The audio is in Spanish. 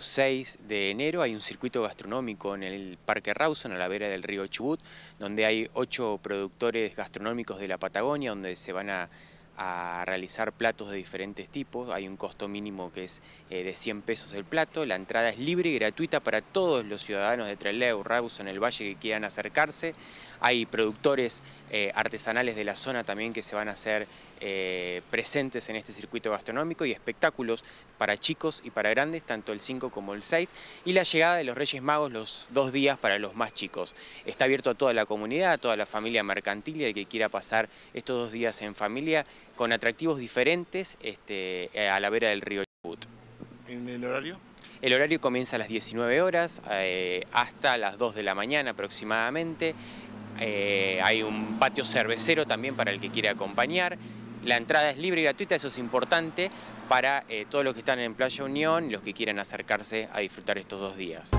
6 de enero hay un circuito gastronómico en el Parque Rawson, a la vera del río Chubut, donde hay ocho productores gastronómicos de la Patagonia, donde se van a a realizar platos de diferentes tipos, hay un costo mínimo que es eh, de 100 pesos el plato, la entrada es libre y gratuita para todos los ciudadanos de Trelew, en el Valle que quieran acercarse, hay productores eh, artesanales de la zona también que se van a hacer eh, presentes en este circuito gastronómico y espectáculos para chicos y para grandes, tanto el 5 como el 6, y la llegada de los Reyes Magos los dos días para los más chicos. Está abierto a toda la comunidad, a toda la familia mercantil y al que quiera pasar estos dos días en familia con atractivos diferentes este, a la vera del río Chubut. ¿En el horario? El horario comienza a las 19 horas eh, hasta las 2 de la mañana aproximadamente. Eh, hay un patio cervecero también para el que quiera acompañar. La entrada es libre y gratuita, eso es importante para eh, todos los que están en Playa Unión, los que quieran acercarse a disfrutar estos dos días.